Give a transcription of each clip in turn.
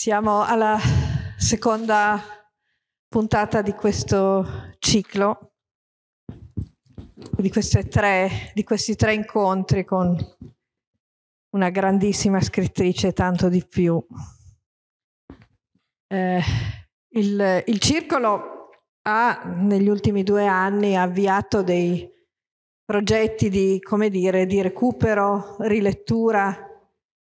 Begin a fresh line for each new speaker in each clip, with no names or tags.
Siamo alla seconda puntata di questo ciclo, di, tre, di, questi tre incontri con una grandissima scrittrice tanto di più. Eh, il, il, circolo ha negli ultimi due anni avviato dei progetti di, come dire, di recupero, rilettura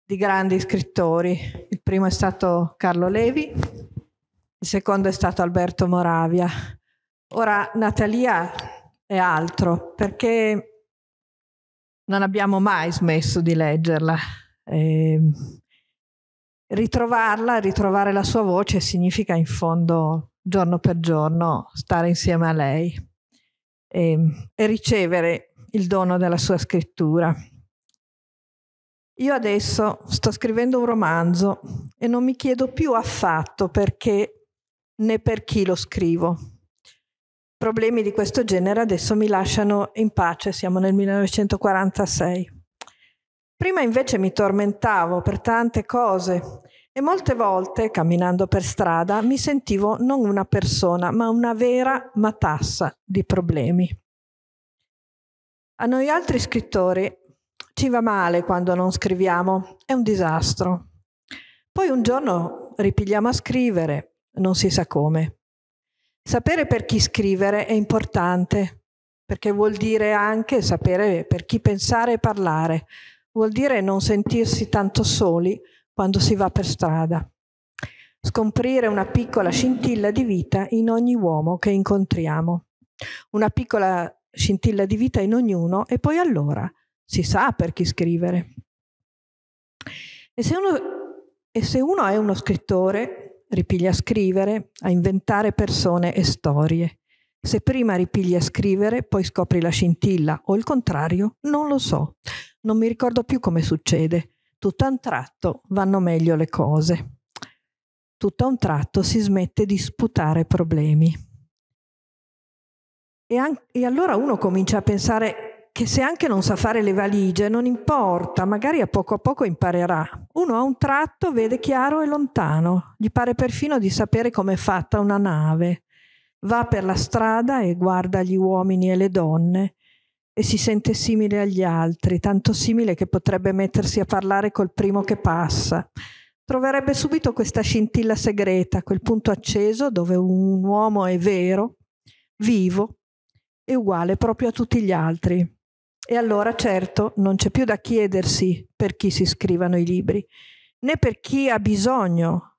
di grandi scrittori primo è stato Carlo Levi, il secondo è stato Alberto Moravia. Ora Natalia è altro perché non abbiamo mai smesso di leggerla. Eh, ritrovarla, ritrovare la sua voce significa in fondo giorno per giorno stare insieme a lei eh, e ricevere il dono della sua scrittura. Io adesso sto scrivendo un romanzo e non mi chiedo più affatto perché né per chi lo scrivo. Problemi di questo genere adesso mi lasciano in pace, siamo nel 1946. Prima invece mi tormentavo per tante cose e molte volte, camminando per strada, mi sentivo non una persona, ma una vera matassa di problemi. A noi altri scrittori ci va male quando non scriviamo, è un disastro. Poi un giorno ripigliamo a scrivere, non si sa come. Sapere per chi scrivere è importante, perché vuol dire anche sapere per chi pensare e parlare, vuol dire non sentirsi tanto soli quando si va per strada, scoprire una piccola scintilla di vita in ogni uomo che incontriamo, una piccola scintilla di vita in ognuno e poi allora si sa per chi scrivere. E se uno, e se uno è uno scrittore, ripiglia a scrivere, a inventare persone e storie. Se prima ripigli a scrivere, poi scopri la scintilla, o il contrario, non lo so. Non mi ricordo più come succede. Tutto a un tratto vanno meglio le cose. Tutto a un tratto si smette di sputare problemi. E, e allora uno comincia a pensare che se anche non sa fare le valigie, non importa, magari a poco a poco imparerà. Uno a un tratto vede chiaro e lontano, gli pare perfino di sapere come è fatta una nave. Va per la strada e guarda gli uomini e le donne e si sente simile agli altri, tanto simile che potrebbe mettersi a parlare col primo che passa. Troverebbe subito questa scintilla segreta, quel punto acceso dove un uomo è vero, vivo e uguale proprio a tutti gli altri. E allora certo non c'è più da chiedersi per chi si scrivano i libri, né per chi ha bisogno,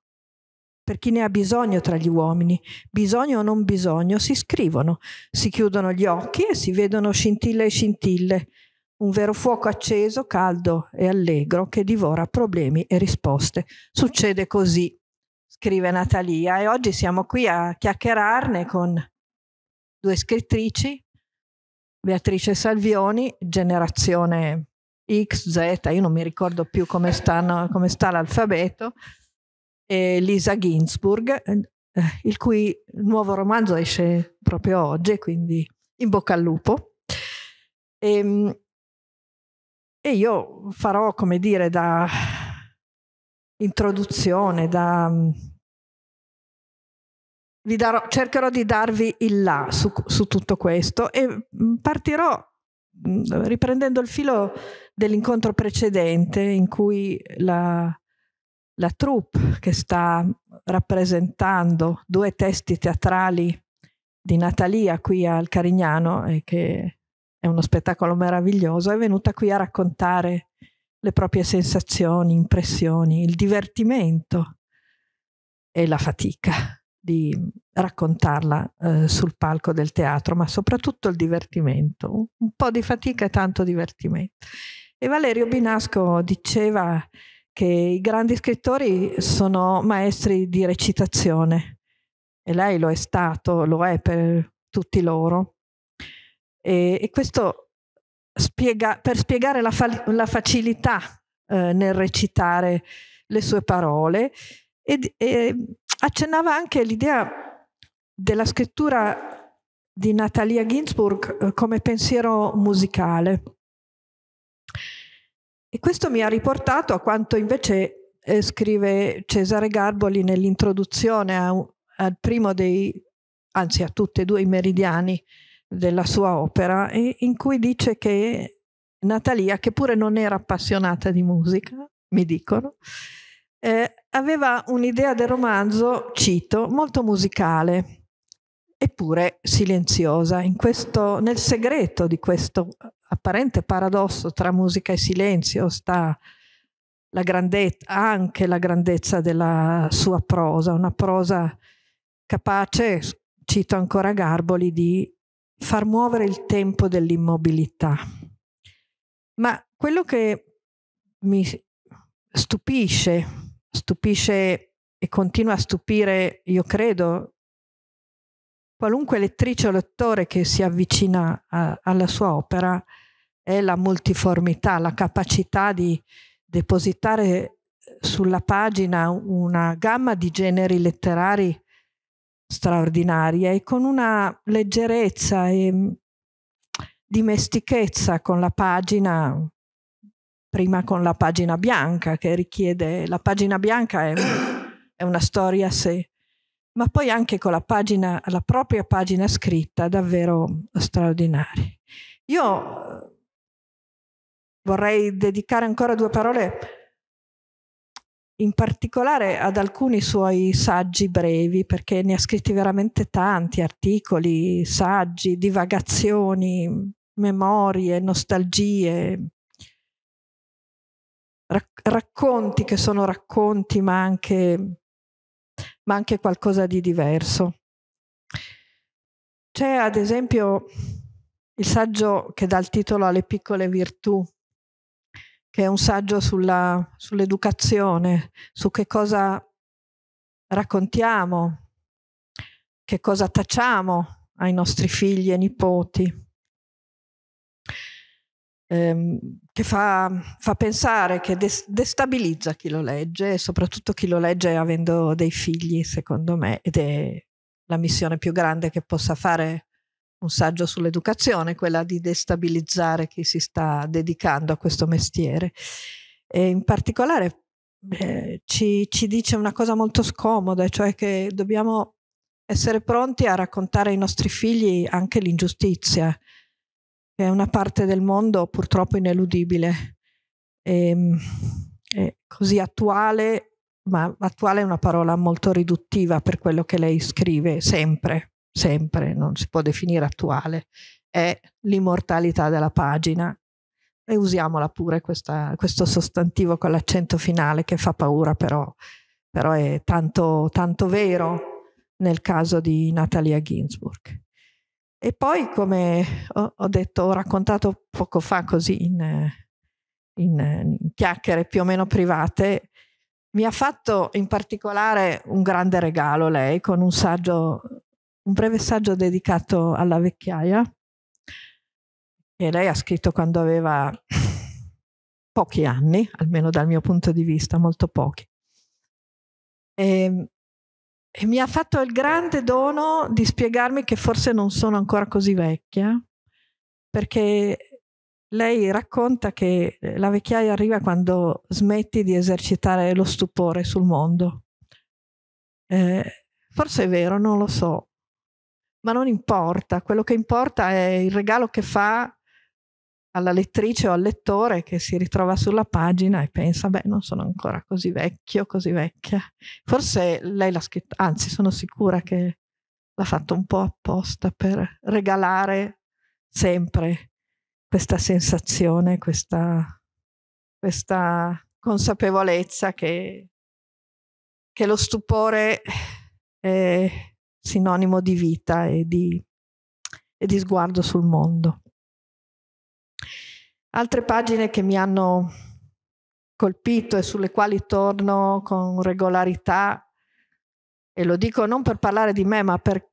per chi ne ha bisogno tra gli uomini. Bisogno o non bisogno si scrivono, si chiudono gli occhi e si vedono scintille e scintille, un vero fuoco acceso, caldo e allegro che divora problemi e risposte. Succede così, scrive Natalia, e oggi siamo qui a chiacchierarne con due scrittrici Beatrice Salvioni, generazione X, Z, io non mi ricordo più come, stanno, come sta l'alfabeto, e Lisa Ginsburg, eh, il cui nuovo romanzo esce proprio oggi, quindi in bocca al lupo. E, ehm, e io farò, come dire, da introduzione, da darò, cercherò di darvi il là su, su tutto questo e mm, partirò mm, riprendendo il filo dell'incontro precedente in cui la, la troupe che sta rappresentando due testi teatrali di Natalia qui al Carignano e che è uno spettacolo meraviglioso, è venuta qui a raccontare le proprie sensazioni, impressioni, il divertimento e la fatica di raccontarla eh, sul palco del teatro, ma soprattutto il divertimento, un po' di fatica e tanto divertimento. E Valerio Binasco diceva che i grandi scrittori sono maestri di recitazione e lei lo è stato, lo è per tutti loro. E, e questo spiega, per spiegare la, fa, la facilità eh, nel recitare le sue parole e, e accennava anche l'idea della scrittura di Natalia Ginsburg eh, come pensiero musicale. E questo mi ha riportato a quanto invece eh, scrive Cesare Garboli nell'introduzione al primo dei, anzi a tutti e due i meridiani della sua opera, in cui dice che Natalia, che pure non era appassionata di musica, mi dicono, eh, aveva un'idea del romanzo, cito, molto musicale, eppure silenziosa. Questo, nel segreto di questo eh, apparente paradosso tra musica e silenzio sta la grandezza, anche la grandezza della sua prosa, una prosa capace, cito ancora Garboli, di far muovere il tempo dell'immobilità. Ma quello che mi stupisce stupisce e continua a stupire, io credo, qualunque lettrice o lettore che si avvicina a, alla sua opera è la multiformità, la capacità di depositare sulla pagina una gamma di generi letterari straordinaria e con una leggerezza e mm, dimestichezza con la pagina prima con la pagina bianca che richiede, la pagina bianca è, è una storia a sé, ma poi anche con la, pagina, la propria pagina scritta davvero straordinari. Io eh, vorrei dedicare ancora due parole in particolare ad alcuni suoi saggi brevi, perché ne ha scritti veramente tanti, articoli, saggi, divagazioni, memorie, nostalgie, rac- racconti che sono racconti ma anche, ma anche qualcosa di diverso. C'è ad esempio il saggio che dà il titolo alle piccole virtù, che è un saggio sulla, sull'educazione, su che cosa raccontiamo, che cosa tacciamo ai nostri figli e nipoti ehm, che fa, fa, pensare, che destabilizza chi lo legge soprattutto chi lo legge avendo dei figli, secondo me, ed è la missione più grande che possa fare un saggio sull'educazione, quella di destabilizzare chi si sta dedicando a questo mestiere. E in particolare eh, ci, ci dice una cosa molto scomoda, cioè che dobbiamo essere pronti a raccontare ai nostri figli anche l'ingiustizia è una parte del mondo purtroppo ineludibile, e, ehm, così attuale, ma attuale è una parola molto riduttiva per quello che lei scrive sempre, sempre, non si può definire attuale, è l'immortalità della pagina e usiamola pure questa, questo sostantivo con l'accento finale che fa paura però, però è tanto, tanto vero nel caso di Natalia Ginsburg. E poi, come ho, detto, ho raccontato poco fa così in, in, in chiacchiere più o meno private, mi ha fatto in particolare un grande regalo lei con un saggio, un breve saggio dedicato alla vecchiaia che lei ha scritto quando aveva pochi anni, almeno dal mio punto di vista, molto pochi. E ehm, e mi ha fatto il grande dono di spiegarmi che forse non sono ancora così vecchia, perché lei racconta che eh, la vecchiaia arriva quando smetti di esercitare lo stupore sul mondo. Eh, forse è vero, non lo so, ma non importa, quello che importa è il regalo che fa alla lettrice o al lettore che si ritrova sulla pagina e pensa, beh, non sono ancora così vecchio, così vecchia. Forse lei l'ha scritta, anzi sono sicura che l'ha fatto un po' apposta per regalare sempre questa sensazione, questa, questa consapevolezza che, che, lo stupore è sinonimo di vita e di, e di sguardo sul mondo. Altre pagine che mi hanno colpito e sulle quali torno con regolarità, e lo dico non per parlare di me, ma per,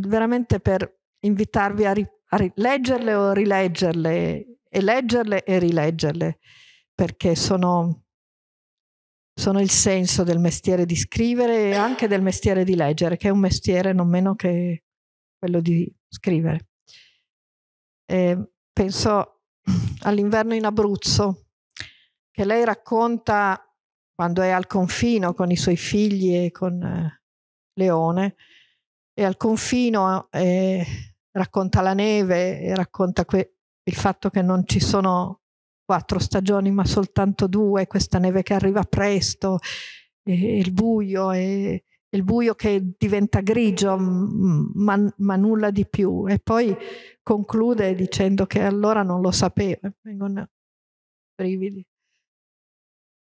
veramente per invitarvi a, ri, a leggerle o rileggerle, e leggerle e rileggerle, perché sono, sono il senso del mestiere di scrivere e anche del mestiere di leggere, che è un mestiere non meno che quello di scrivere. E ehm, penso all'inverno in Abruzzo, che lei racconta quando è al confino con i suoi figli e con eh, Leone, e al confino eh, racconta la neve e racconta il fatto che non ci sono quattro stagioni ma soltanto due, questa neve che arriva presto, e, il buio, e, il buio che diventa grigio, ma, ma nulla di più. E poi conclude dicendo che allora non lo sapeva. Vengono brividi.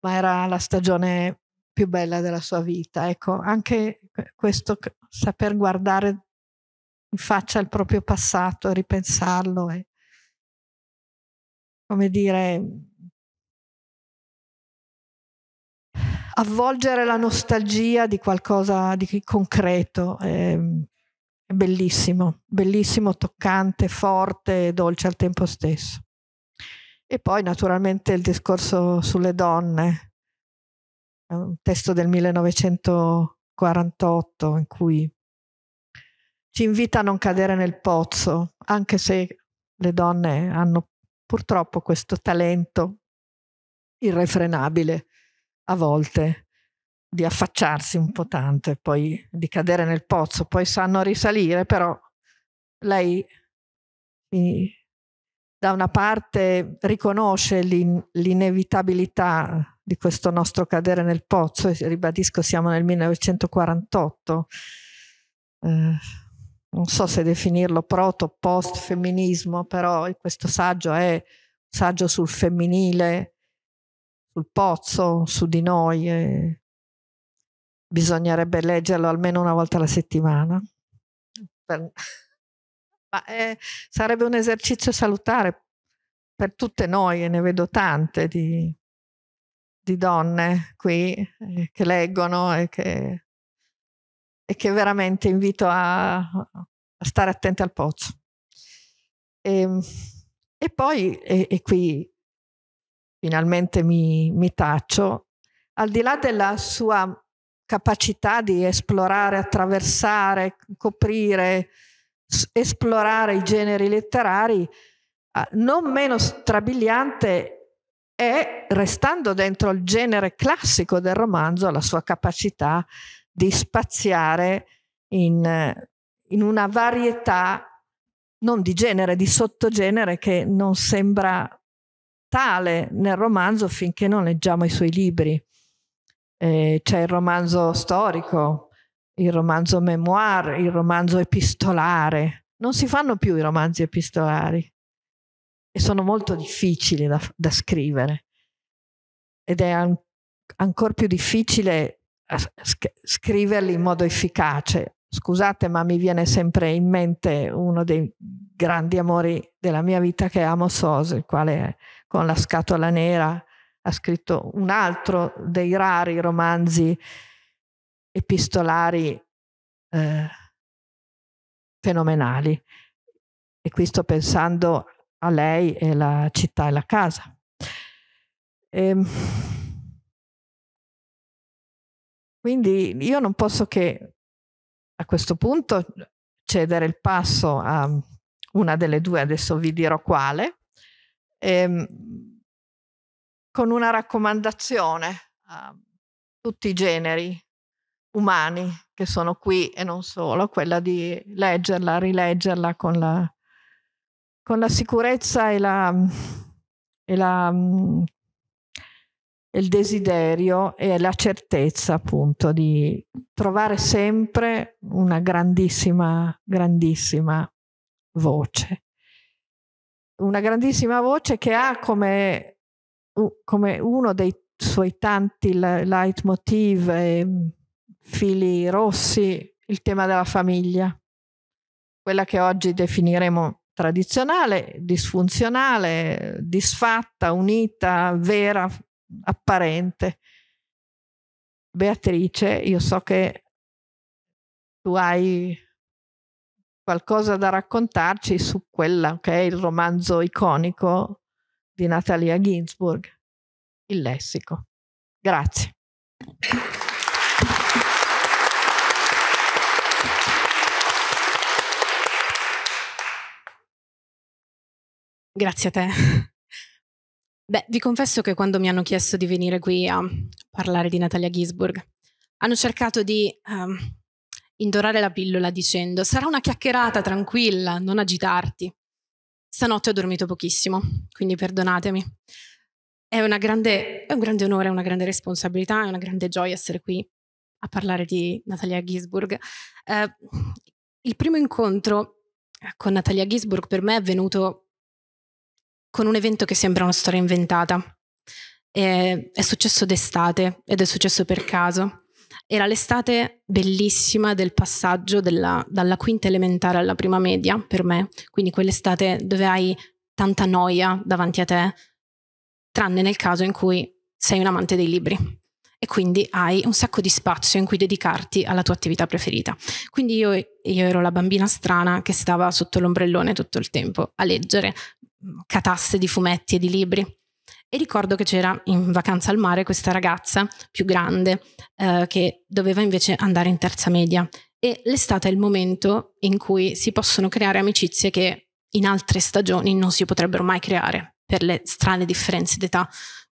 Ma era la stagione più bella della sua vita. Ecco, anche questo saper guardare in faccia il proprio passato, ripensarlo e come dire avvolgere la nostalgia di qualcosa di concreto. Eh, bellissimo, bellissimo, toccante, forte e dolce al tempo stesso. E poi naturalmente il discorso sulle donne, è un testo del 1948 in cui ci invita a non cadere nel pozzo, anche se le donne hanno purtroppo questo talento irrefrenabile a volte di affacciarsi un po' tanto e poi di cadere nel pozzo, poi sanno risalire, però lei da una parte riconosce l'in- l'inevitabilità di questo nostro cadere nel pozzo, e ribadisco siamo nel 1948, eh, non so se definirlo proto, post femminismo, però questo saggio è un saggio sul femminile, sul pozzo, su di noi. E bisognerebbe leggerlo almeno una volta alla settimana. Per... Ma, eh, sarebbe un esercizio salutare per tutte noi, e ne vedo tante di, di donne qui eh, che leggono e che, e che veramente invito a, a, stare attente al pozzo. E, ehm, e poi, e, e, qui finalmente mi, mi taccio, al di là della sua capacità di esplorare, attraversare, coprire, esplorare i generi letterari, ah, non meno strabiliante è, restando dentro il genere classico del romanzo, la sua capacità di spaziare in, in una varietà non di genere, di sottogenere che non sembra tale nel romanzo finché non leggiamo i suoi libri eh, c'è il romanzo storico, il romanzo memoir, il romanzo epistolare. Non si fanno più i romanzi epistolari e sono molto difficili da, da scrivere ed è an ancora più difficile eh, scriverli in modo efficace. Scusate, ma mi viene sempre in mente uno dei grandi amori della mia vita che è Amo Oz, il quale con la scatola nera ha scritto un altro dei rari romanzi epistolari eh, fenomenali. E qui sto pensando a lei e la città e la casa. E, ehm, quindi io non posso che a questo punto cedere il passo a una delle due, adesso vi dirò quale. E, ehm, con una raccomandazione a tutti i generi umani che sono qui e non solo, quella di leggerla, rileggerla con la, con la sicurezza e, la, e la, il desiderio e la certezza appunto di trovare sempre una grandissima, grandissima voce. Una grandissima voce che ha come come uno dei suoi tanti leitmotiv e mm, fili rossi il tema della famiglia, quella che oggi definiremo tradizionale, disfunzionale, disfatta, unita, vera, apparente. Beatrice, io so che tu hai qualcosa da raccontarci su quella che è il romanzo iconico di Natalia Ginsburg, il lessico. Grazie.
Grazie a te. Beh, vi confesso che quando mi hanno chiesto di venire qui a parlare di Natalia Ginsburg, hanno cercato di um, indorare la pillola dicendo sarà una chiacchierata tranquilla, non agitarti. Stanotte ho dormito pochissimo, quindi perdonatemi. È, grande, è, un grande onore, una grande responsabilità, è una grande gioia essere qui a parlare di Natalia Gisburg. Eh, il primo incontro con ecco, Natalia Gisburg per me è avvenuto con un evento che sembra una storia inventata. è successo d'estate ed è successo per caso. Era l'estate bellissima del passaggio della, dalla quinta elementare alla prima media per me, quindi quell'estate dove hai tanta noia davanti a te, tranne nel caso in cui sei un amante dei libri e quindi hai un sacco di spazio in cui dedicarti alla tua attività preferita. Quindi io, io ero la bambina strana che stava sotto l'ombrellone tutto il tempo a leggere mm, cataste di fumetti e di libri. E ricordo che c'era in vacanza al mare questa ragazza più grande eh, che doveva invece andare in terza media. E l'estate è il momento in cui si possono creare amicizie che in altre stagioni non si potrebbero mai creare per le strane differenze d'età.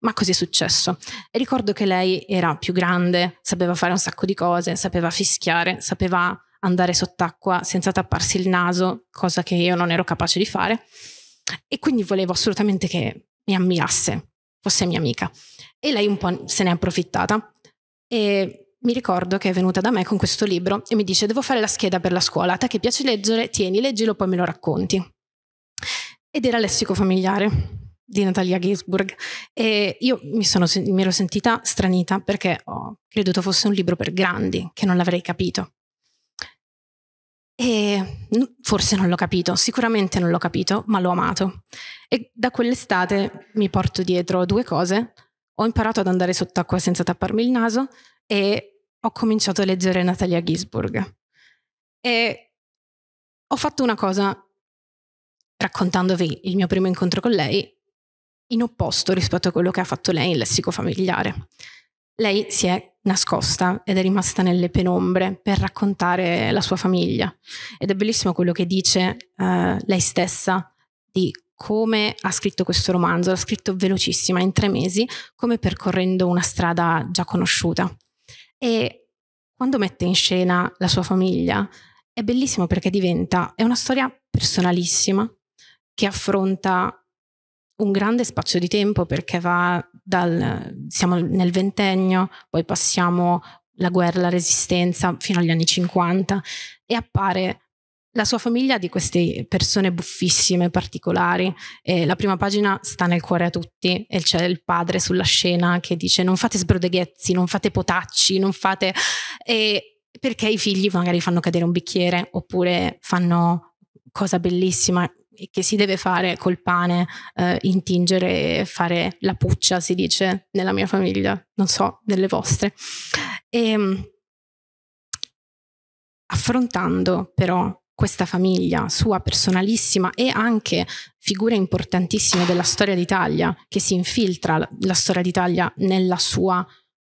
Ma così è successo. E ricordo che lei era più grande, sapeva fare un sacco di cose, sapeva fischiare, sapeva andare sott'acqua senza tapparsi il naso, cosa che io non ero capace di fare. E quindi volevo assolutamente che mi ammirasse, fosse mia amica. E lei un po' se ne è approfittata. E mi ricordo che è venuta da me con questo libro e mi dice: Devo fare la scheda per la scuola. A te che piace leggere, tieni, leggilo, poi me lo racconti. Ed era lessico familiare di Natalia Ginsburg e io mi, sono, mi ero sentita stranita perché ho creduto fosse un libro per grandi, che non l'avrei capito. E forse non l'ho capito, sicuramente non l'ho capito, ma l'ho amato. E da quell'estate mi porto dietro due cose. Ho imparato ad andare sott'acqua senza tapparmi il naso e ho cominciato a leggere Natalia Gisburg. E ho fatto una cosa, raccontandovi il mio primo incontro con lei, in opposto rispetto a quello che ha fatto lei in lessico familiare. Lei si è nascosta ed è rimasta nelle penombre per raccontare la sua famiglia. Ed è bellissimo quello che dice eh, lei stessa di come ha scritto questo romanzo, l'ha scritto velocissima in tre mesi, come percorrendo una strada già conosciuta. E quando mette in scena la sua famiglia è bellissimo perché diventa, è una storia personalissima che affronta un grande spazio di tempo perché va dal, siamo nel ventennio, poi passiamo la guerra, la resistenza fino agli anni 50 e appare la sua famiglia di queste persone buffissime, particolari. E la prima pagina sta nel cuore a tutti e c'è il padre sulla scena che dice non fate sbrodeghezzi, non fate potacci, non fate... E perché i figli magari fanno cadere un bicchiere oppure fanno cosa bellissima che si deve fare col pane, eh, intingere, fare la puccia, si dice nella mia famiglia, non so, nelle vostre. E, ehm, affrontando però questa famiglia sua personalissima e anche figure importantissime della storia d'Italia, che si infiltra la, storia d'Italia nella sua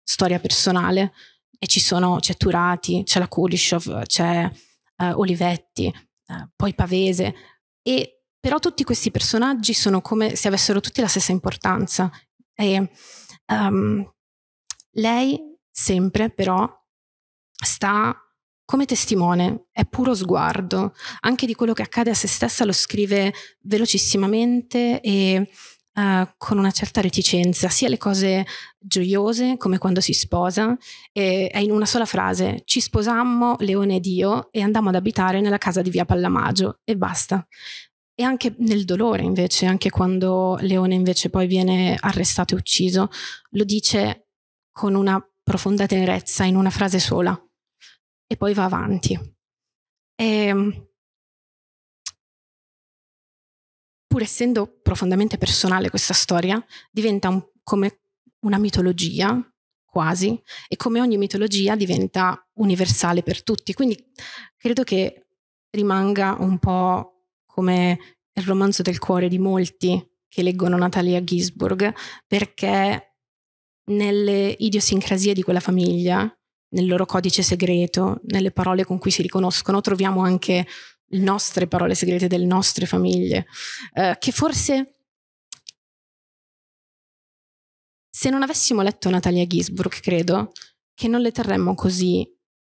storia personale, e ci sono, c'è Turati, c'è la Kulishov, c'è eh, Olivetti, eh, poi Pavese, e, però tutti questi personaggi sono come se avessero tutti la stessa importanza. E, um, lei sempre però sta come testimone, è puro sguardo, anche di quello che accade a se stessa lo scrive velocissimamente e Uh, con una certa reticenza, sia le cose gioiose come quando si sposa, e, è in una sola frase, ci sposammo Leone ed io e andammo ad abitare nella casa di via Pallamagio e basta. E anche nel dolore invece, anche quando Leone invece poi viene arrestato e ucciso, lo dice con una profonda tenerezza in una frase sola e poi va avanti. E, ehm, pur essendo profondamente personale questa storia, diventa un, come una mitologia quasi e come ogni mitologia diventa universale per tutti. Quindi credo che rimanga un po' come il romanzo del cuore di molti che leggono Natalia Gisburg perché nelle idiosincrasie di quella famiglia, nel loro codice segreto, nelle parole con cui si riconoscono, troviamo anche nostre parole segrete, delle nostre famiglie, eh, che forse se non avessimo letto Natalia Gisbrook, credo, che non le terremmo così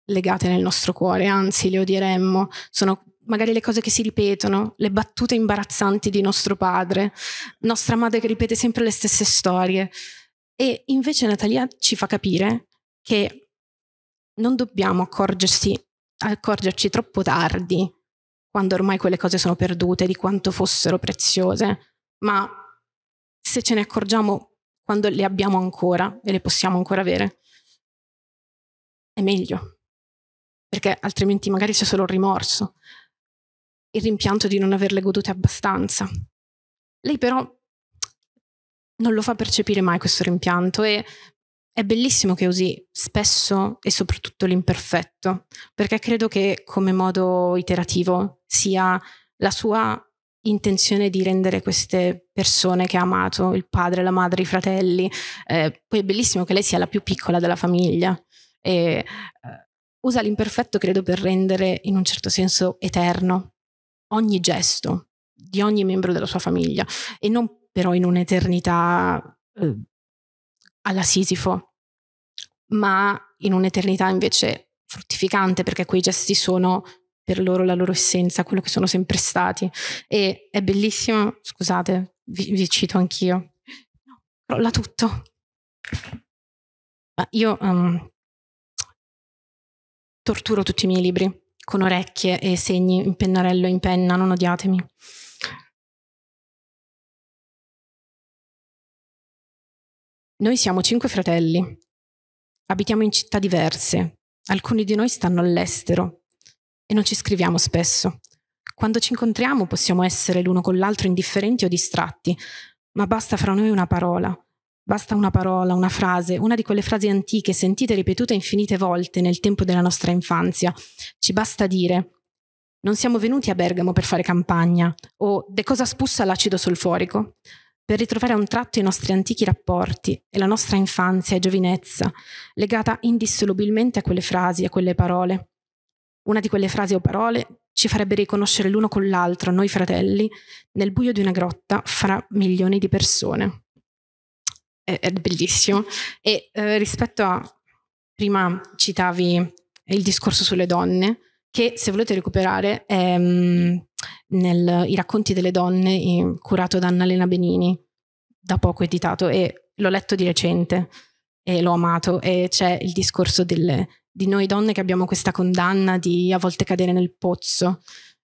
legate nel nostro cuore, anzi le odieremmo, sono magari le cose che si ripetono, le battute imbarazzanti di nostro padre, nostra madre che ripete sempre le stesse storie. E invece Natalia ci fa capire che non dobbiamo accorgersi, accorgerci troppo tardi quando ormai quelle cose sono perdute, di quanto fossero preziose, ma se ce ne accorgiamo quando le abbiamo ancora e le possiamo ancora avere, è meglio, perché altrimenti magari c'è solo il rimorso, il rimpianto di non averle godute abbastanza. Lei però non lo fa percepire mai questo rimpianto e è bellissimo che usi spesso e soprattutto l'imperfetto, perché credo che come modo iterativo sia la sua intenzione di rendere queste persone che ha amato, il padre, la madre, i fratelli. Eh, poi è bellissimo che lei sia la più piccola della famiglia e eh, usa l'imperfetto, credo, per rendere in un certo senso eterno ogni gesto di ogni membro della sua famiglia e non però in un'eternità eh, alla Sisifo, ma in un'eternità invece fruttificante perché quei gesti sono per loro la loro essenza, quello che sono sempre stati. E è bellissimo, scusate, vi, vi cito anch'io. crolla tutto. Ma io um, torturo tutti i
miei libri con orecchie e segni in pennarello e in penna, non odiatemi. Noi siamo cinque fratelli, abitiamo in città diverse, alcuni di noi stanno all'estero
e non ci scriviamo spesso. Quando ci incontriamo possiamo essere l'uno con l'altro indifferenti o distratti, ma basta fra noi una parola. Basta una parola, una frase, una di quelle frasi antiche sentite e ripetute infinite volte nel tempo della nostra infanzia. Ci basta dire non siamo venuti a Bergamo per fare campagna o de cosa spussa l'acido solforico per ritrovare a un tratto i nostri antichi rapporti e la nostra infanzia e giovinezza, legata indissolubilmente a quelle frasi, a quelle parole. Una di quelle frasi o parole ci farebbe riconoscere l'uno con l'altro, noi fratelli, nel buio di una grotta fra milioni di persone. È, è bellissimo. E eh, rispetto a prima citavi il discorso sulle donne, che se volete recuperare è, mm, nel I racconti delle donne curato da Annalena Benini, da poco editato e l'ho letto di recente e l'ho amato e c'è il discorso delle, di noi donne che abbiamo questa condanna di a volte cadere nel pozzo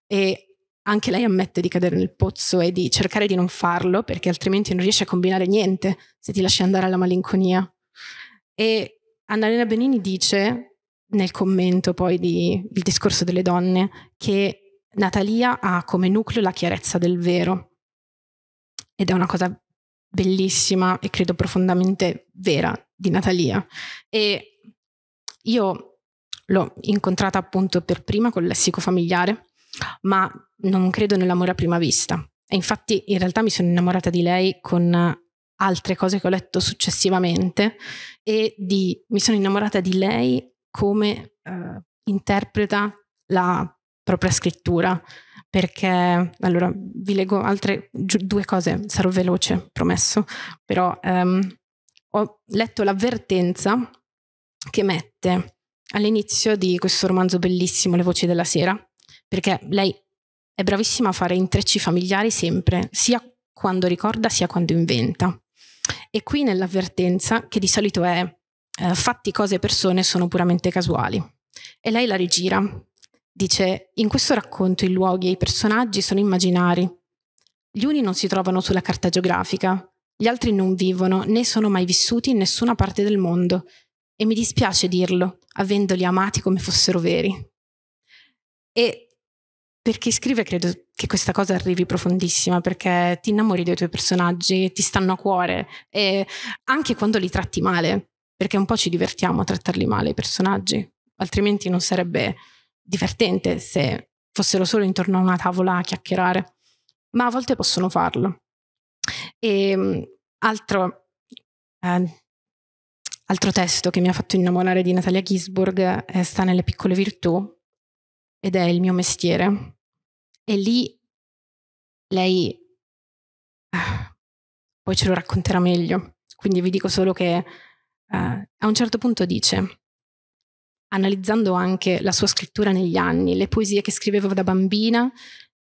e anche lei ammette di cadere nel pozzo e di cercare di non farlo perché altrimenti non riesce a combinare niente se ti lasci andare alla malinconia. E Annalena Benini dice nel commento poi di discorso delle donne che Natalia ha come nucleo la chiarezza del vero ed è una cosa bellissima e credo profondamente vera di Natalia. E io l'ho incontrata appunto per prima col lessico familiare, ma non credo nell'amore a prima vista. E infatti in realtà mi sono innamorata di lei con altre cose che ho letto successivamente e di, mi sono innamorata di lei come eh, interpreta la propria scrittura, perché allora vi leggo altre due cose, sarò veloce, promesso, però ehm, ho letto l'avvertenza che mette all'inizio di questo romanzo bellissimo, Le voci della sera, perché lei è bravissima a fare intrecci familiari sempre, sia quando ricorda sia quando inventa. E qui nell'avvertenza, che di solito è eh, fatti, cose e persone sono puramente casuali. E lei la rigira Dice, in questo racconto i luoghi e i personaggi sono immaginari. Gli uni non si trovano sulla carta geografica, gli altri non vivono né sono mai vissuti in nessuna parte del mondo, e mi dispiace dirlo, avendoli amati come fossero veri. E per chi scrive credo che questa cosa arrivi profondissima perché ti innamori dei tuoi personaggi, ti stanno a cuore e anche quando li tratti male, perché un po' ci divertiamo a trattarli male i personaggi, altrimenti non sarebbe divertente se fossero solo intorno a una tavola a chiacchierare, ma a volte possono farlo. E ehm, altro, eh, altro testo che mi ha fatto innamorare di Natalia Gisburg eh, sta nelle piccole virtù ed è il mio mestiere. E lì lei eh, poi ce lo racconterà meglio, quindi vi dico solo che eh, a un certo punto dice analizzando anche la sua scrittura negli anni, le poesie che scriveva da bambina,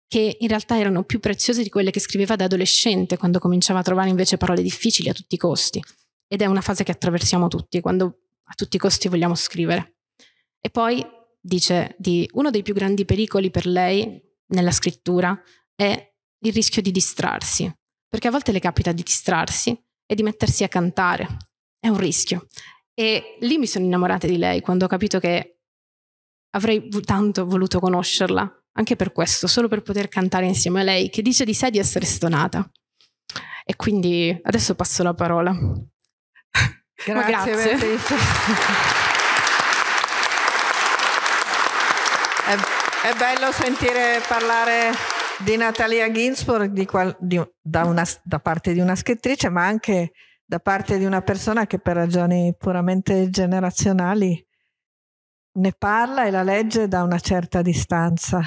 che in realtà erano più preziose di quelle che scriveva da adolescente, quando cominciava a trovare invece parole difficili a tutti i costi. Ed è una fase che attraversiamo tutti, quando a tutti i costi vogliamo scrivere. E poi dice di uno dei più grandi pericoli per lei nella scrittura è il rischio di distrarsi, perché a volte le capita di distrarsi e di mettersi a cantare. È un rischio e lì mi sono innamorata di lei quando ho capito che avrei tanto voluto conoscerla, anche per questo, solo per poter cantare insieme a lei, che dice di sé di essere stonata. E quindi adesso passo la parola.
Grazie. grazie. È,
è, bello sentire parlare di Natalia Ginsburg di qual, di, da, una, da parte di una scrittrice, ma anche da parte di una persona che per ragioni puramente generazionali ne parla e la legge da una certa distanza.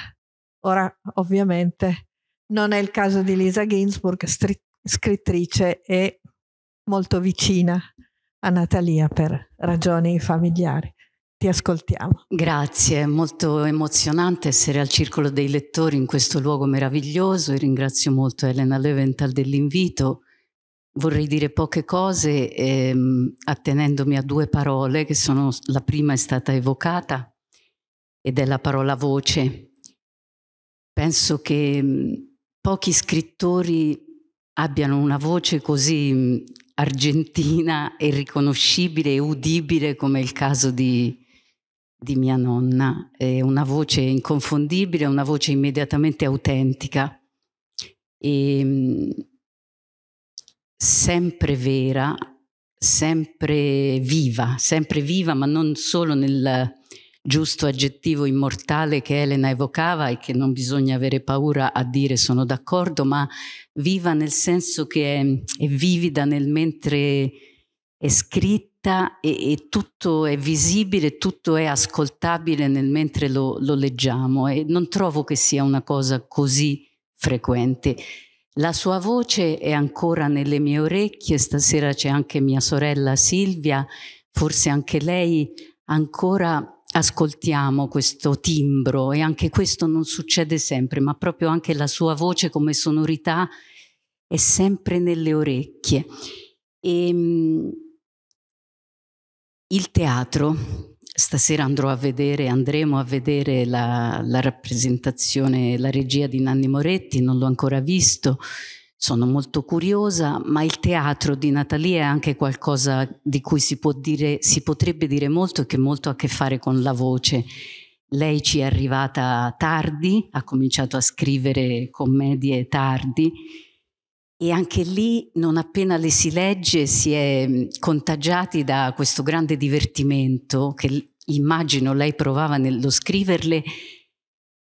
Ora, ovviamente, non è il caso di Lisa Ginsburg, stri- scrittrice e molto vicina a Natalia per ragioni familiari. Ti ascoltiamo.
Grazie, è molto emozionante essere al Circolo dei Lettori in questo luogo meraviglioso e ringrazio molto Elena Leventhal dell'invito vorrei dire poche cose ehm, attenendomi a due parole che sono, la prima è stata evocata ed è la parola voce. Penso che mm, pochi scrittori abbiano una voce così mm, argentina e riconoscibile e udibile come il caso di, di mia nonna. È una voce inconfondibile, una voce immediatamente autentica. E, mh, mm, sempre vera, sempre viva, sempre viva, ma non solo nel giusto aggettivo immortale che Elena evocava e che non bisogna avere paura a dire sono d'accordo, ma viva nel senso che è, è vivida nel mentre è scritta e, e, tutto è visibile, tutto è ascoltabile nel mentre lo, lo leggiamo e non trovo che sia una cosa così frequente. La sua voce è ancora nelle mie orecchie, stasera c'è anche mia sorella Silvia, forse anche lei ancora ascoltiamo questo timbro e anche questo non succede sempre, ma proprio anche la sua voce come sonorità è sempre nelle orecchie. E, ehm, il teatro Stasera andrò a vedere, andremo a vedere la, la, rappresentazione, la regia di Nanni Moretti, non l'ho ancora visto, sono molto curiosa, ma il teatro di Natalia è anche qualcosa di cui si, può dire, si potrebbe dire molto e che molto ha a che fare con la voce. Lei ci è arrivata tardi, ha cominciato a scrivere commedie tardi e anche lì, non appena le si legge, si è contagiati da questo grande divertimento che immagino lei provava nello scriverle,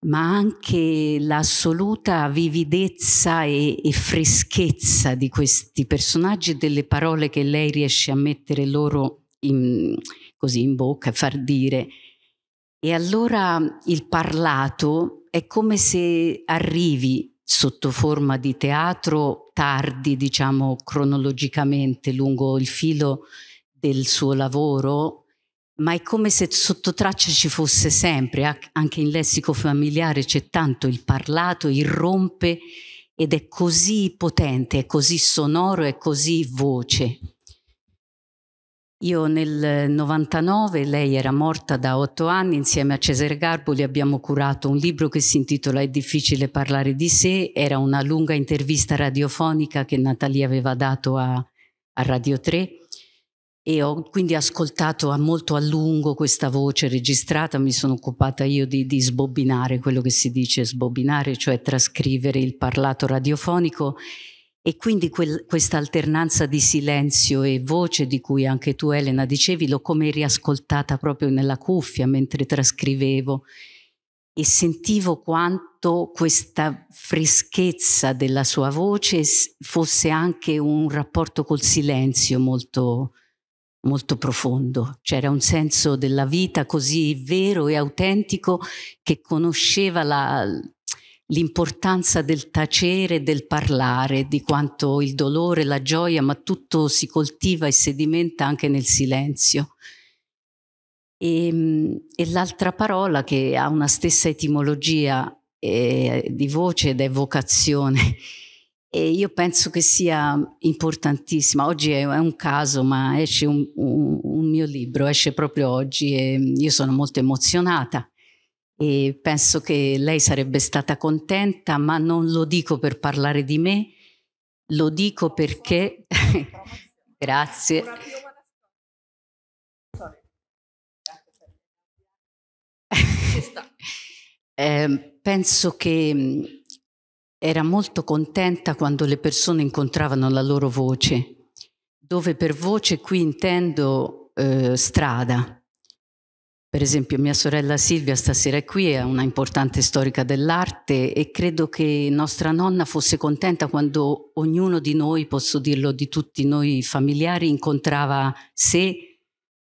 ma anche l'assoluta vividezza e, e, freschezza di questi personaggi e delle parole che lei riesce a mettere loro in, così in bocca, far dire. E allora il parlato è come se arrivi sotto forma di teatro tardi, diciamo cronologicamente, lungo il filo del suo lavoro ma è come se sotto traccia ci fosse sempre, anche in lessico familiare c'è tanto il parlato, irrompe ed è così potente, è così sonoro, è così voce. Io nel 99, lei era morta da otto anni, insieme a Cesare Garboli abbiamo curato un libro che si intitola È difficile parlare di sé, era una lunga intervista radiofonica che Natalia aveva dato a, a Radio 3 e ho quindi ascoltato a molto a lungo questa voce registrata, mi sono occupata io di, di, sbobbinare quello che si dice sbobbinare, cioè trascrivere il parlato radiofonico e quindi quel, questa alternanza di silenzio e voce di cui anche tu Elena dicevi, l'ho come riascoltata proprio nella cuffia mentre trascrivevo e sentivo quanto questa freschezza della sua voce fosse anche un rapporto col silenzio molto molto profondo. C'era un senso della vita così vero e autentico che conosceva la, l'importanza del tacere, del parlare, di quanto il dolore, la gioia, ma tutto si coltiva e sedimenta anche nel silenzio. E, ehm, e l'altra parola che ha una stessa etimologia eh, di voce ed è vocazione, e io penso che sia importantissima. Oggi è, un caso, ma esce un, un, un, mio libro, esce proprio oggi e io sono molto emozionata e penso che lei sarebbe stata contenta, ma non lo dico per parlare di me, lo dico perché... Grazie. Eh, penso che era molto contenta quando le persone incontravano la loro voce, dove per voce qui intendo eh, strada. Per esempio mia sorella Silvia stasera è qui, è una importante storica dell'arte e credo che nostra nonna fosse contenta quando ognuno di noi, posso dirlo di tutti noi familiari, incontrava sé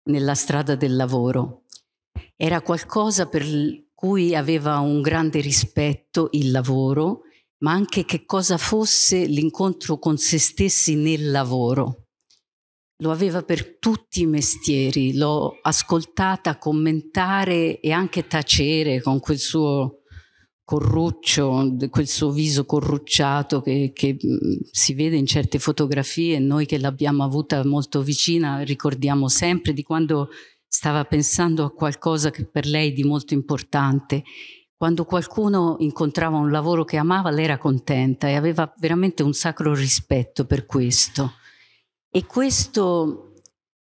nella strada del lavoro. Era qualcosa per cui aveva un grande rispetto il lavoro, ma anche che cosa fosse l'incontro con se stessi nel lavoro. Lo aveva per tutti i mestieri, l'ho ascoltata commentare e anche tacere con quel suo corruccio, quel suo viso corrucciato che, che mm, si vede in certe fotografie, noi che l'abbiamo avuta molto vicina ricordiamo sempre di quando stava pensando a qualcosa che per lei di molto importante quando qualcuno incontrava un lavoro che amava, lei era contenta e aveva veramente un sacro rispetto per questo. E questo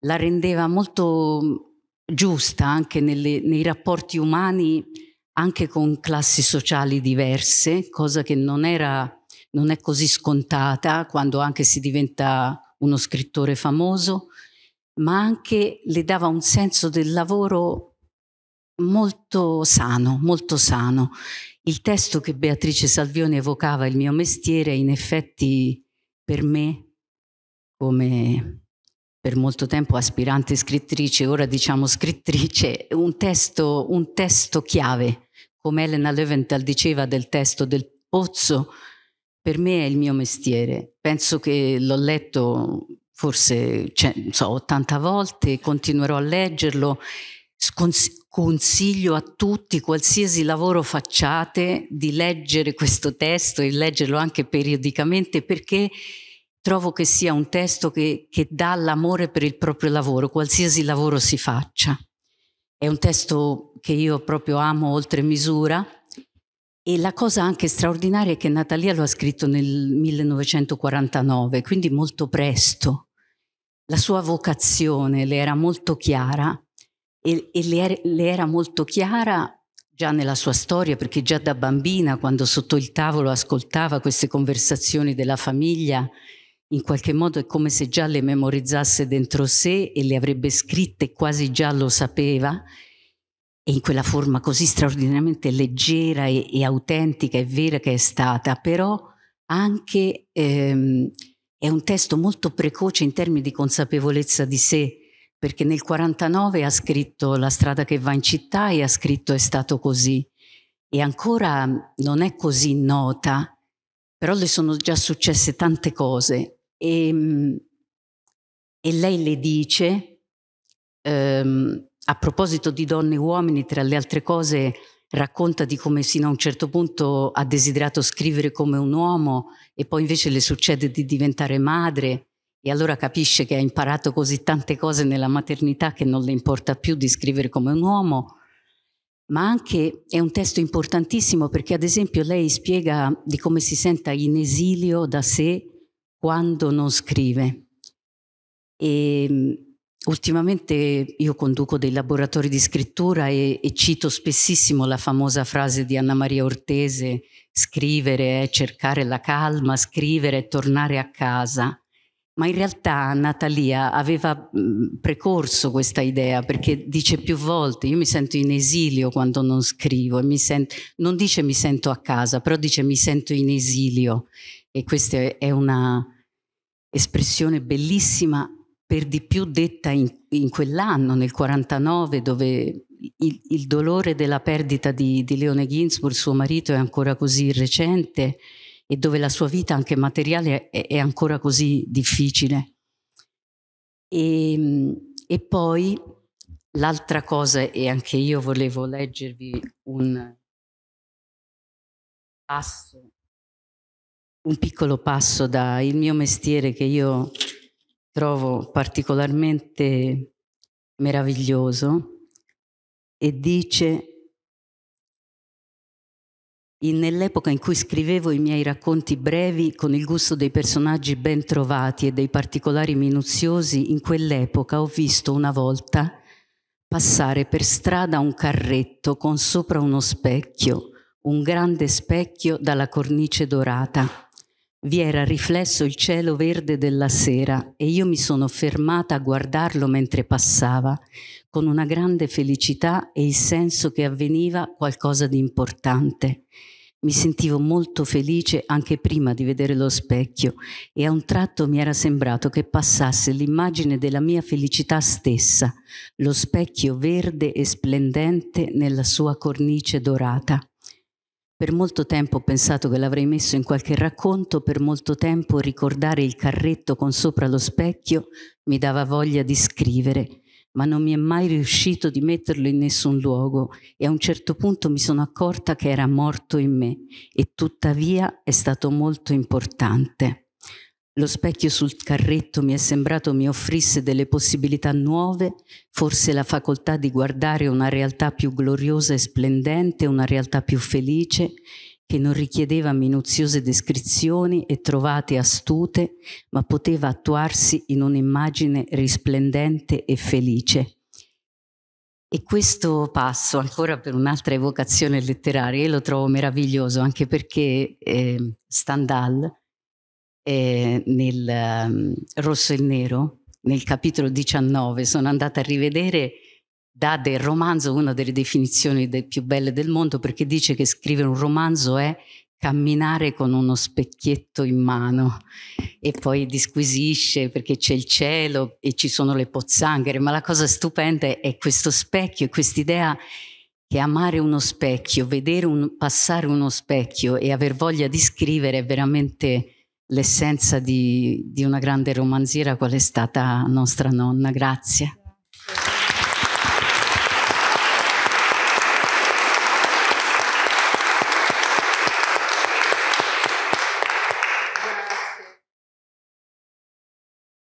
la rendeva molto giusta anche nelle, nei rapporti umani, anche con classi sociali diverse, cosa che non, era, non è così scontata quando anche si diventa uno scrittore famoso, ma anche le dava un senso del lavoro molto sano, molto sano. Il testo che Beatrice Salvione evocava, il mio mestiere, in effetti per me, come per molto tempo aspirante scrittrice, ora diciamo scrittrice, un testo, un testo chiave, come Elena Leventhal diceva del testo del pozzo, per me è il mio mestiere. Penso che l'ho letto forse cioè, so, 80 volte, continuerò a leggerlo consiglio a tutti, qualsiasi lavoro facciate, di leggere questo testo e leggerlo anche periodicamente perché trovo che sia un testo che, che dà l'amore per il proprio lavoro, qualsiasi lavoro si faccia. È un testo che io proprio amo oltre misura e la cosa anche straordinaria è che Natalia lo ha scritto nel 1949, quindi molto presto. La sua vocazione le era molto chiara e, e le, er-, le era molto chiara già nella sua storia, perché già da bambina, quando sotto il tavolo ascoltava queste conversazioni della famiglia, in qualche modo è come se già le memorizzasse dentro sé e le avrebbe scritte, quasi già lo sapeva, e in quella forma così straordinariamente leggera e, e autentica e vera che è stata, però anche ehm, è un testo molto precoce in termini di consapevolezza di sé, perché nel 49 ha scritto La strada che va in città e ha scritto È stato così. E ancora mm, non è così nota, però le sono già successe tante cose. E, mm, e lei le dice, ehm, a proposito di donne e uomini, tra le altre cose, racconta di come sino a un certo punto ha desiderato scrivere come un uomo e poi invece le succede di diventare madre e allora capisce che ha imparato così tante cose nella maternità che non le importa più di scrivere come un uomo, ma anche è un testo importantissimo perché ad esempio lei spiega di come si senta in esilio da sé quando non scrive. E ehm, ultimamente io conduco dei laboratori di scrittura e, e cito spessissimo la famosa frase di Anna Maria Ortese, scrivere è cercare la calma, scrivere è tornare a casa. Ma in realtà Natalia aveva mm, precorso questa idea perché dice più volte, io mi sento in esilio quando non scrivo, sento, non dice mi sento a casa, però dice mi sento in esilio e questa è una espressione bellissima per di più detta in, in quell'anno, nel 49, dove il, il dolore della perdita di, di Leone Ginsburg, suo marito, è ancora così recente e dove la sua vita anche materiale è, è ancora così difficile. E, ehm, e poi l'altra cosa, e anche io volevo leggervi un passo, un piccolo passo dal mio mestiere che io trovo particolarmente meraviglioso e dice nell'epoca in cui scrivevo i miei racconti brevi con il gusto dei personaggi ben trovati e dei particolari minuziosi, in quell'epoca ho visto una volta passare per strada un carretto con sopra uno specchio, un grande specchio dalla cornice dorata. Vi era riflesso il cielo verde della sera e io mi sono fermata a guardarlo mentre passava, con una grande felicità e il senso che avveniva qualcosa di importante mi sentivo molto felice anche prima di vedere lo specchio e a un tratto mi era sembrato che passasse l'immagine della mia felicità stessa, lo specchio verde e splendente nella sua cornice dorata. Per molto tempo ho pensato che l'avrei messo in qualche racconto, per molto tempo ricordare il carretto con sopra lo specchio mi dava voglia di scrivere ma non mi è mai riuscito di metterlo in nessun luogo e a un certo punto mi sono accorta che era morto in me e tuttavia è stato molto importante. Lo specchio sul carretto mi è sembrato mi offrisse delle possibilità nuove, forse la facoltà di guardare una realtà più gloriosa e splendente, una realtà più felice che non richiedeva minuziose descrizioni e trovate astute, ma poteva attuarsi in un'immagine risplendente e felice. E questo passo, ancora per un'altra evocazione letteraria, io lo trovo meraviglioso anche perché eh, Stendhal, eh, nel um, Rosso e il Nero, nel capitolo 19, sono andata a rivedere dà del romanzo una delle definizioni del più belle del mondo perché dice che scrivere un romanzo è camminare con uno specchietto in mano e poi disquisisce perché c'è il cielo e ci sono le pozzanghere, ma la cosa stupenda è questo specchio e quest'idea che amare uno specchio, vedere un, passare uno specchio e aver voglia di scrivere è veramente l'essenza di, di una grande romanziera qual è stata nostra nonna. Grazie.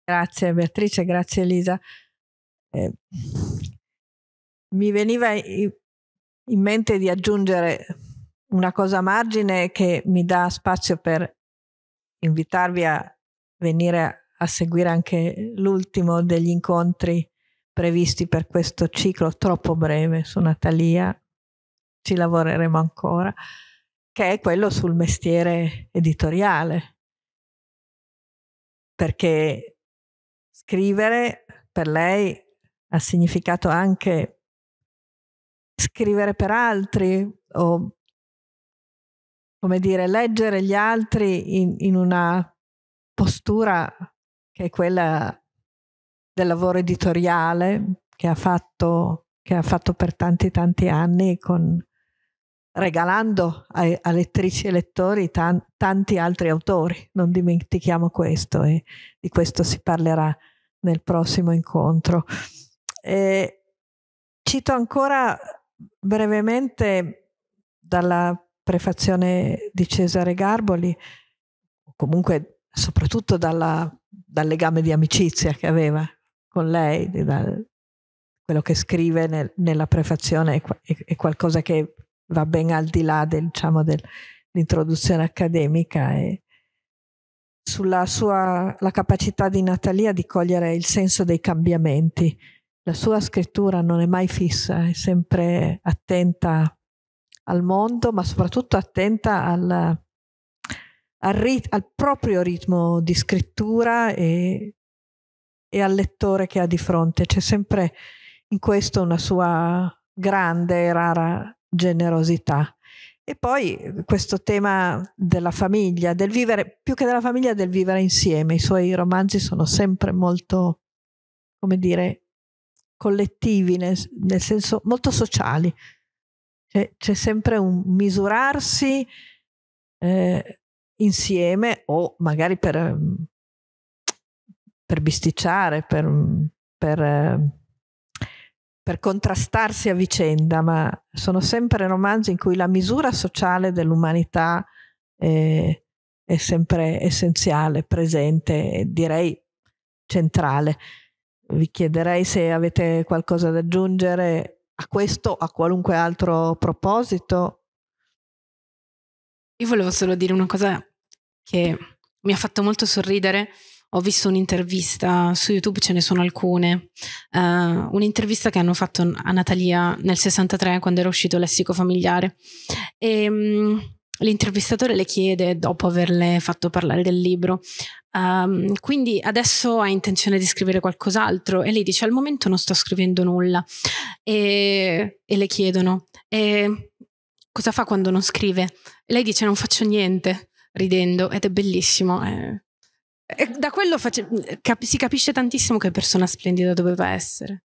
Grazie Beatrice, grazie Elisa. Eh, mi veniva in mente di aggiungere una cosa a margine che mi dà spazio per invitarvi a venire a seguire anche l'ultimo degli incontri previsti per questo ciclo troppo breve su Natalia, ci lavoreremo ancora, che è quello sul mestiere editoriale, perché scrivere per lei ha significato anche scrivere per altri o come dire leggere gli altri in, in una postura che è quella del lavoro editoriale che ha fatto, che ha fatto per tanti tanti anni con regalando ai, a lettrici e lettori tan, tanti altri autori. Non dimentichiamo questo e eh, di questo si parlerà nel prossimo incontro. E cito ancora brevemente dalla prefazione di Cesare Garboli, comunque soprattutto dalla, dal legame di amicizia che aveva con lei, da, quello che scrive nel, nella prefazione è, è, qualcosa che va ben al di là diciamo, del, diciamo, dell'introduzione accademica e sulla sua capacità di Natalia di cogliere il senso dei cambiamenti. La sua scrittura non è mai fissa, è sempre attenta al mondo, ma soprattutto attenta al, al, rit al proprio ritmo di scrittura e, e, al lettore che ha di fronte. C'è sempre in questo una sua grande e rara generosità. E poi eh, questo tema della famiglia, del vivere, più che della famiglia, del vivere insieme. I suoi romanzi sono sempre molto, come dire, collettivi, nel, nel senso molto sociali. C'è, c'è sempre un misurarsi eh, insieme o magari per, mm, per bisticciare, per, mm, per eh, per contrastarsi a vicenda, ma sono sempre romanzi in cui la misura sociale dell'umanità è, eh, è sempre essenziale, presente, direi centrale. Vi chiederei se avete qualcosa da aggiungere a questo, o a qualunque altro proposito.
Io volevo solo dire una cosa che mi ha fatto molto sorridere ho visto un'intervista su YouTube, ce ne sono alcune, uh, un'intervista che hanno fatto a Natalia nel 63 quando era uscito Lessico familiare. E, um, l'intervistatore le chiede, dopo averle fatto parlare del libro, um, quindi adesso ha intenzione di scrivere qualcos'altro? E lei dice, al momento non sto scrivendo nulla. E, e le chiedono, e cosa fa quando non scrive? E lei dice, non faccio niente, ridendo, ed è bellissimo. Eh
eh, da quello face- mm, eh, cap- si capisce tantissimo che persona splendida doveva essere.